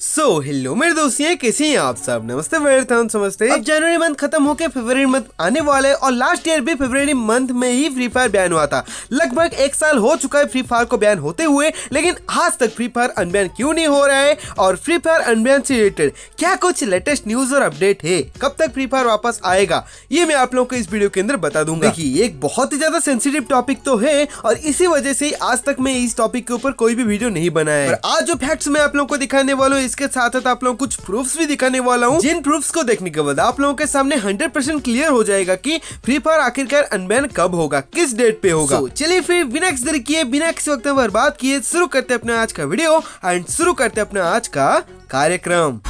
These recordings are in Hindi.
सो so, हेलो मेरे ये कैसे हैं आप सब नमस्ते समझते अब जनवरी मंथ खत्म होकर फरवरी मंथ आने वाला है और लास्ट ईयर भी फरवरी मंथ में ही फ्री फायर बैन हुआ था लगभग एक साल हो चुका है फ्री फायर को बैन होते हुए लेकिन आज तक फ्री फायर अनबैन क्यों नहीं हो रहा है और फ्री फायर अनबैन से रिलेटेड क्या कुछ लेटेस्ट न्यूज और अपडेट है कब तक फ्री फायर वापस आएगा ये मैं आप लोग को इस वीडियो के अंदर बता दूंगा की एक बहुत ही ज्यादा सेंसिटिव टॉपिक तो है और इसी वजह से आज तक मैं इस टॉपिक के ऊपर कोई भी वीडियो नहीं बनाया आज जो फैक्ट्स मैं आप लोग को दिखाने वाला हूँ इसके साथ साथ आप लोगों को कुछ प्रूफ्स भी दिखाने वाला हूँ जिन प्रूफ्स को देखने के बाद आप लोगों के सामने 100% क्लियर हो जाएगा कि फ्री फायर आखिरकार अनबैन कब होगा किस डेट पे होगा so, चलिए फिर बिना किस किए बिना किसी वक्त बर्बाद किए शुरू करते अपने आज का वीडियो एंड शुरू करते अपने आज का कार्यक्रम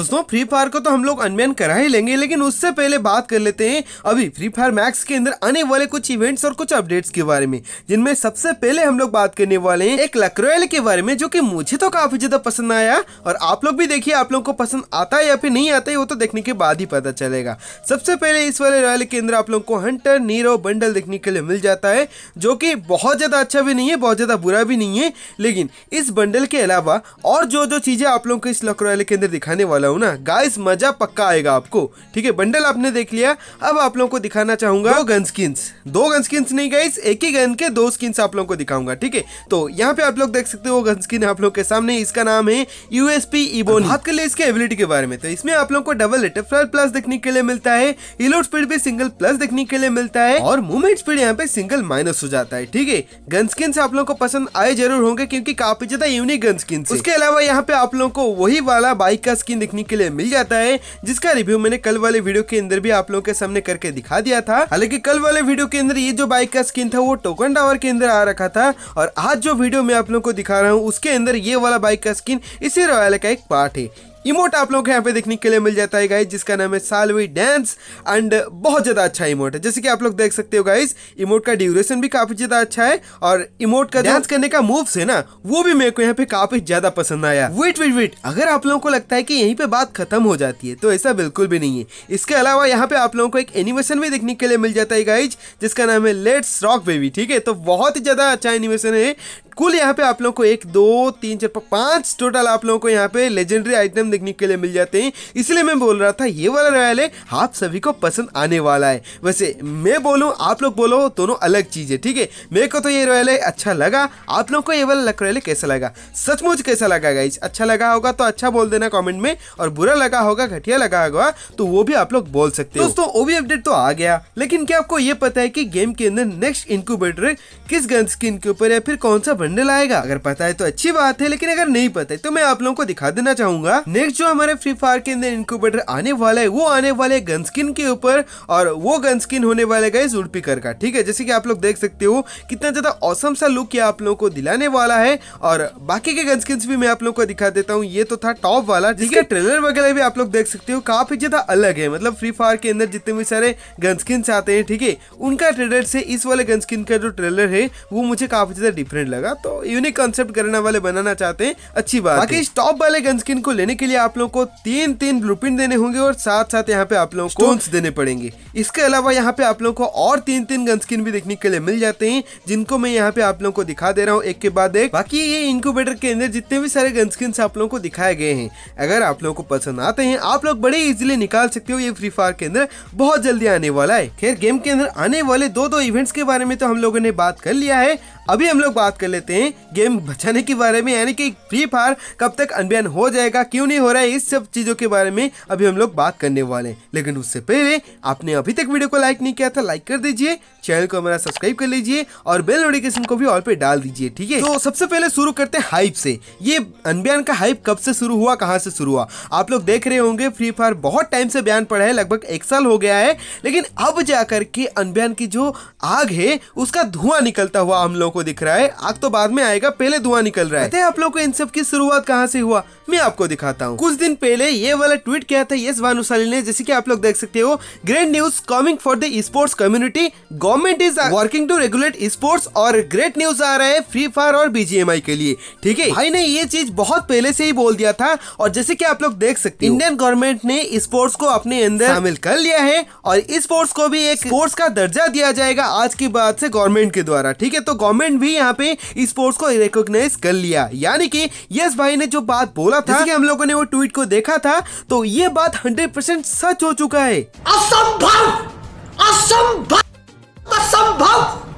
दोस्तों फ्री फायर को तो हम लोग अनमेन करा ही लेंगे लेकिन उससे पहले बात कर लेते हैं अभी फ्री फायर मैक्स के अंदर आने वाले कुछ इवेंट्स और कुछ अपडेट्स के बारे में जिनमें सबसे पहले हम लोग बात करने वाले हैं एक लक्रोयल के बारे में जो कि मुझे तो काफी ज्यादा पसंद आया और आप लोग भी देखिए आप लोग को पसंद आता है या फिर नहीं आता है वो तो देखने के बाद ही पता चलेगा सबसे पहले इस वाले रॉयल के अंदर आप लोग को हंटर नीरो बंडल देखने के लिए मिल जाता है जो कि बहुत ज़्यादा अच्छा भी नहीं है बहुत ज़्यादा बुरा भी नहीं है लेकिन इस बंडल के अलावा और जो जो चीज़ें आप लोग को इस लक्रोयल के अंदर दिखाने वाला रहा हूँ ना गाइस मजा पक्का आएगा आपको ठीक है बंडल आपने देख लिया अब आप लोगों को दिखाना चाहूंगा दो गन स्किन्स दो गन स्किन्स नहीं गाइस एक ही गन के दो स्किन्स आप लोगों को दिखाऊंगा ठीक है तो यहाँ पे आप लोग देख सकते हो गन स्किन आप लोग के सामने इसका नाम है यूएसपी इबोन बात कर ले इसके एबिलिटी के बारे में तो इसमें आप लोग को डबल लेटर प्लस देखने के लिए मिलता है इलोड स्पीड भी सिंगल प्लस देखने के लिए मिलता है और मूवमेंट स्पीड यहाँ पे सिंगल माइनस हो जाता है ठीक है गन स्किन आप लोग को पसंद आए जरूर होंगे क्योंकि काफी ज्यादा यूनिक गन स्किन उसके अलावा यहाँ पे आप लोगों को वही वाला बाइक का स्किन देखने के लिए मिल जाता है जिसका रिव्यू मैंने कल वाले वीडियो के अंदर भी आप लोगों के सामने करके दिखा दिया था हालांकि कल वाले वीडियो के अंदर ये जो बाइक का स्किन था वो टोकन टावर के अंदर आ रखा था और आज जो वीडियो मैं आप लोग को दिखा रहा हूँ उसके अंदर ये वाला बाइक का स्किन इसी रॉयल का एक पार्ट है इमोट आप लोगों को यहाँ पे देखने के लिए मिल जाता है गाइज जिसका नाम है सालवी डांस एंड बहुत ज़्यादा अच्छा इमोट है जैसे कि आप लोग देख सकते हो गाइज इमोट का ड्यूरेशन भी काफ़ी ज़्यादा अच्छा है और इमोट का डांस करने का मूव्स है ना वो भी मेरे को यहाँ पे काफ़ी ज़्यादा पसंद आया वेट वेट वेट अगर आप लोगों को लगता है की यही पे बात खत्म हो जाती है तो ऐसा बिल्कुल भी नहीं है इसके अलावा यहाँ पे आप लोगों को एक एनिमेशन भी देखने के लिए मिल जाता है गाइज जिसका नाम है लेट्स रॉक बेबी ठीक है तो बहुत ही ज़्यादा अच्छा एनिमेशन है कुल यहाँ पे आप लोगों को एक दो तीन चार पांच टोटल आप लोगों को यहाँ पे लेजेंडरी आइटम देखने के लिए मिल जाते हैं इसलिए मैं बोल रहा था ये वाला रॉयल है आप सभी को पसंद आने वाला है वैसे मैं बोलूँ आप लोग बोलो दोनों अलग चीज़ है ठीक है मेरे को तो ये रॉयल है अच्छा लगा आप लोग को ये वाला लक रॉयल कैसा लगा सचमुच कैसा लगा गाइज अच्छा लगा होगा तो अच्छा बोल देना कॉमेंट में और बुरा लगा होगा घटिया लगा होगा तो वो भी आप लोग बोल सकते हो दोस्तों वो भी अपडेट तो आ गया लेकिन क्या आपको ये पता है कि गेम के अंदर नेक्स्ट इनक्यूबेटर किस गन स्किन के ऊपर या फिर कौन सा बंडल आएगा अगर पता है तो अच्छी बात है लेकिन अगर नहीं पता है तो मैं आप लोगों को दिखा देना चाहूंगा नेक्स्ट जो हमारे फ्री फायर के अंदर इनक्यूबेटर आने वाला है वो आने वाले गन स्किन के ऊपर और वो गन स्किन होने वाले गए जुड़पीकर का ठीक है जैसे कि आप लोग देख सकते हो कितना ज़्यादा औसम सा लुक ये आप लोगों को दिलाने वाला है और बाकी के गन स्किन भी मैं आप लोग को दिखा देता हूँ ये तो था टॉप वाला जिसका ट्रेलर वगैरह भी आप लोग देख सकते हो काफ़ी ज़्यादा अलग है मतलब फ्री फायर के अंदर जितने भी सारे गन स्किन आते हैं ठीक है उनका ट्रेलर से इस वाले गन स्किन का जो ट्रेलर है वो मुझे काफ़ी ज़्यादा डिफरेंट लगा तो यूनिक कॉन्सेप्ट करने वाले बनाना चाहते हैं अच्छी बात बाकी टॉप वाले गन स्किन को लेने के लिए आप लोगों को तीन तीन ब्लूप्रिंट देने होंगे और साथ साथ यहाँ पे आप लोगों को स्टोन्स देने पड़ेंगे इसके अलावा यहाँ पे आप लोगों को और तीन तीन गन स्किन भी देखने के लिए मिल जाते हैं जिनको मैं यहाँ पे आप लोगों को दिखा दे रहा हूँ एक के बाद एक बाकी ये इंक्यूबेटर के अंदर जितने भी सारे गन स्किन आप लोगों को दिखाए गए हैं अगर आप लोगों को पसंद आते हैं आप लोग बड़े इजिली निकाल सकते हो ये फ्री फायर के अंदर बहुत जल्दी आने वाला है खैर गेम के अंदर आने वाले दो दो इवेंट्स के बारे में तो हम लोगों ने बात कर लिया है अभी हम लोग बात कर लेते हैं गेम बचाने के बारे में यानी कि फ्री फायर कब तक अनबैन हो जाएगा क्यों नहीं हो रहा है इस सब चीज़ों के बारे में अभी हम लोग बात करने वाले हैं लेकिन उससे पहले आपने अभी तक वीडियो को लाइक नहीं किया था लाइक कर दीजिए चैनल को हमारा सब्सक्राइब कर लीजिए और बेल नोटिफिकेशन को भी ऑल पे डाल दीजिए ठीक है तो सबसे पहले शुरू करते हैं हाइप से ये अनबियान का हाइप कब से शुरू हुआ कहाँ से शुरू हुआ आप लोग देख रहे होंगे फ्री फायर बहुत टाइम से बयान पड़ा है लगभग एक साल हो गया है लेकिन अब जाकर के अनबियान की जो आग है उसका धुआं निकलता हुआ हम लोग को दिख रहा है आग तो बाद में आएगा पहले धुआं निकल रहा है आप लोग को इन सब की शुरुआत कहाँ से हुआ मैं आपको दिखाता हूँ हूँ कुछ दिन पहले ये वाला ट्वीट किया था यस भानुशाली ने जैसे की आप लोग देख सकते हो great news coming for the sports community government is working to regulate sports और ग्रेट न्यूज आ रहा है फ्री फायर और बीजीएमआई के लिए ठीक है भाई ने ये चीज बहुत पहले से ही बोल दिया था और जैसे की आप लोग देख सकते इंडियन गवर्नमेंट ने स्पोर्ट्स को अपने अंदर शामिल कर लिया है और स्पोर्ट्स को भी एक स्पोर्ट्स का दर्जा दिया जाएगा आज की बात से गवर्नमेंट के द्वारा ठीक है तो गवर्नमेंट भी यहाँ पे स्पोर्ट्स को रिकॉग्नाइज कर लिया यानी कि यस भाई ने जो बात बोला था हम लोगों ने वो ट्वीट को देखा था तो ये बात 100% सच हो चुका है असंभव असंभव असंभव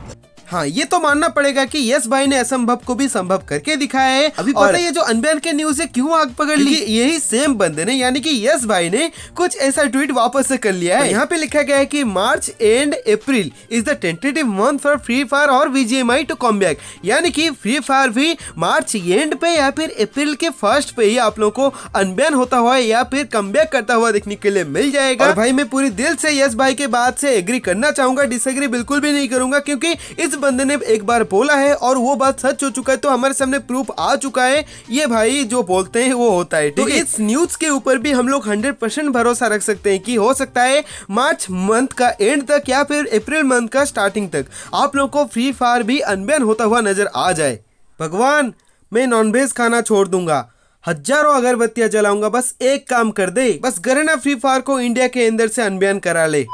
हाँ ये तो मानना पड़ेगा कि यस भाई ने असंभव को भी संभव करके दिखाया है अभी और ये जो अनबैन के न्यूज है क्यों आग पकड़ ली यही सेम बंदे ने यानी कि यस भाई ने कुछ ऐसा ट्वीट वापस से कर लिया है यहाँ पे लिखा गया है कि March and April is the tentative month for Free Fire और वीजीएमआई टू कम बैक यानी कि फ्री फायर भी मार्च एंड पे या फिर अप्रैल के फर्स्ट पे ही आप लोगों को अनबैन होता हुआ या फिर कम करता हुआ देखने के लिए मिल जाएगा और भाई मैं पूरी दिल से यस भाई के बात से एग्री करना चाहूंगा डिसएग्री बिल्कुल भी नहीं करूंगा क्योंकि इस बंदे ने एक बार बोला है और वो बात सच हो चुका है तो हमारे सामने प्रूफ आ चुका है ये भाई जो बोलते हैं वो होता है तो इस न्यूज के ऊपर भी हम लोग हंड्रेड परसेंट भरोसा रख सकते हैं कि हो सकता है मार्च मंथ का एंड तक या फिर अप्रैल मंथ का स्टार्टिंग तक आप लोग को फ्री फायर भी अनबैन होता हुआ नजर आ जाए भगवान मैं नॉनवेज खाना छोड़ दूंगा हजारों अगरबत्तियां जलाऊंगा बस एक काम कर दे बस गरना फ्री फायर को इंडिया के अंदर से अनबैन करा ले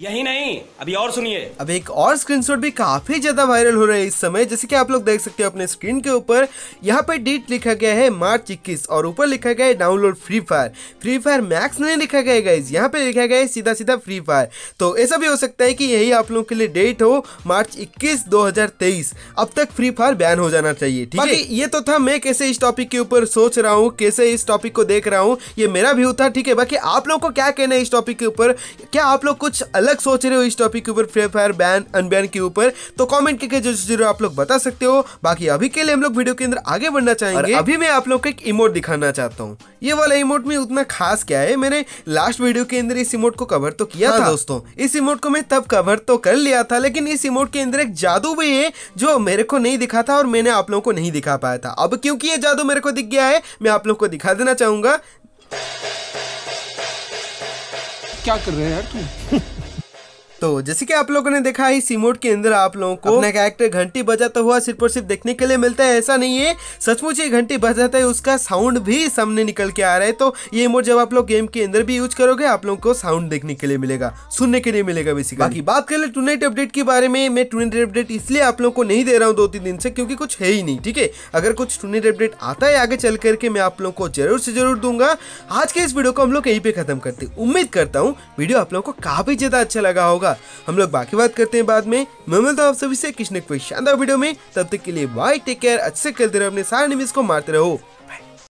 यही नहीं अभी और सुनिए अब एक और स्क्रीनशॉट भी काफी ज्यादा वायरल हो रहा है इस समय जैसे कि आप लोग देख सकते हो अपने स्क्रीन के ऊपर यहाँ पे डेट लिखा गया है मार्च इक्कीस और ऊपर लिखा गया है download Free Fire Free Fire Max नहीं लिखा गया है गाइज यहाँ पे लिखा गया है सीधा सीधा फ्री फायर तो ऐसा भी हो सकता है कि यही आप लोग के लिए डेट हो मार्च इक्कीस दो अब तक फ्री फायर बैन हो जाना चाहिए ठीक है ये तो था मैं कैसे इस टॉपिक के ऊपर सोच रहा हूँ कैसे इस टॉपिक को देख रहा हूँ ये मेरा व्यू था ठीक है बाकी आप लोग को क्या कहना है इस टॉपिक के ऊपर क्या आप लोग कुछ अलग सोच रहे हो इस टॉपिक के ऊपर फ्री फायर बैन अनबैन के ऊपर तो कॉमेंट करके जो जरूर आप लोग बता सकते हो बाकी अभी के लिए हम लोग वीडियो के अंदर आगे बढ़ना चाहेंगे अभी मैं आप लोग को एक इमोट दिखाना चाहता हूँ ये वाला इमोट में उतना खास क्या है मैंने लास्ट वीडियो के अंदर इस इमोट को कवर तो किया हाँ था दोस्तों इस इमोट को मैं तब कवर तो कर लिया था लेकिन इस इमोट के अंदर एक जादू भी है जो मेरे को नहीं दिखा था और मैंने आप लोगों को नहीं दिखा पाया था अब क्योंकि ये जादू मेरे को दिख गया है मैं आप लोग को दिखा देना चाहूंगा क्या कर रहे हैं यार तू तो जैसे कि आप लोगों ने देखा इस इमोट के अंदर आप लोगों को अपना कैरेक्टर घंटी बजाता हुआ सिर्फ और सिर्फ देखने के लिए मिलता है ऐसा नहीं है सचमुच ये घंटी बजाता है उसका साउंड भी सामने निकल के आ रहा है तो ये इमोट जब आप लोग गेम के अंदर भी यूज करोगे आप लोगों को साउंड देखने के लिए मिलेगा सुनने के लिए मिलेगा बेसिकली बाकी बात कर ले टूनाइट अपडेट के बारे में मैं टूनाइट अपडेट इसलिए आप लोगों को नहीं दे रहा हूँ दो तीन दिन से क्योंकि कुछ है ही नहीं ठीक है अगर कुछ टूनेट अपडेट आता है आगे चल करके मैं आप लोगों को जरूर से जरूर दूंगा आज के इस वीडियो को हम लोग यहीं पे खत्म करते उम्मीद करता हूँ वीडियो आप लोगों को काफी ज्यादा अच्छा लगा होगा होगा हम लोग बाकी बात करते हैं बाद में मैं मिलता हूँ आप सभी से किसी कोई शानदार वीडियो में तब तक के लिए बाय टेक केयर अच्छे खेलते रहो अपने सारे निमिस को मारते रहो